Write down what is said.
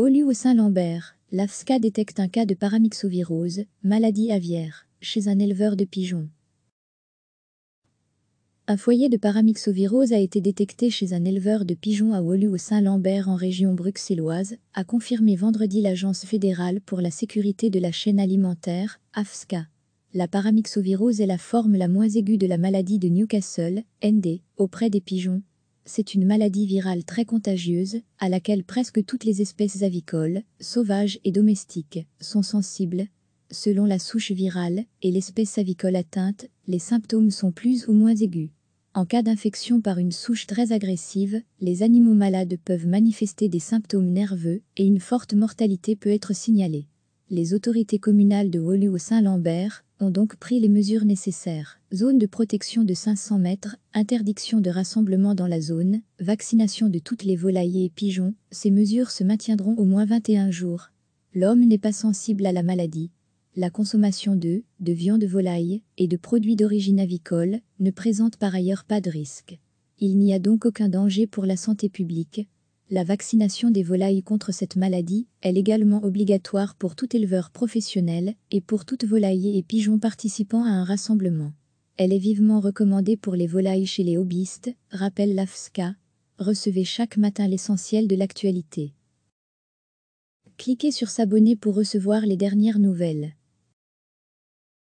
Au Saint-Lambert, l'AFSCA détecte un cas de paramyxovirose, maladie aviaire, chez un éleveur de pigeons. Un foyer de paramyxovirose a été détecté chez un éleveur de pigeons à Olu au Saint-Lambert en région bruxelloise, a confirmé vendredi l'Agence fédérale pour la sécurité de la chaîne alimentaire, AFSCA. La paramyxovirose est la forme la moins aiguë de la maladie de Newcastle, ND, auprès des pigeons, c'est une maladie virale très contagieuse, à laquelle presque toutes les espèces avicoles, sauvages et domestiques, sont sensibles. Selon la souche virale et l'espèce avicole atteinte, les symptômes sont plus ou moins aigus. En cas d'infection par une souche très agressive, les animaux malades peuvent manifester des symptômes nerveux et une forte mortalité peut être signalée. Les autorités communales de au saint lambert ont donc pris les mesures nécessaires. Zone de protection de 500 mètres, interdiction de rassemblement dans la zone, vaccination de toutes les volailles et pigeons, ces mesures se maintiendront au moins 21 jours. L'homme n'est pas sensible à la maladie. La consommation d'œufs, de viande de volaille et de produits d'origine avicole ne présente par ailleurs pas de risque. Il n'y a donc aucun danger pour la santé publique, la vaccination des volailles contre cette maladie est également obligatoire pour tout éleveur professionnel et pour toute volaille et pigeon participant à un rassemblement. Elle est vivement recommandée pour les volailles chez les hobbyistes, rappelle l'AFSCA. Recevez chaque matin l'essentiel de l'actualité. Cliquez sur s'abonner pour recevoir les dernières nouvelles.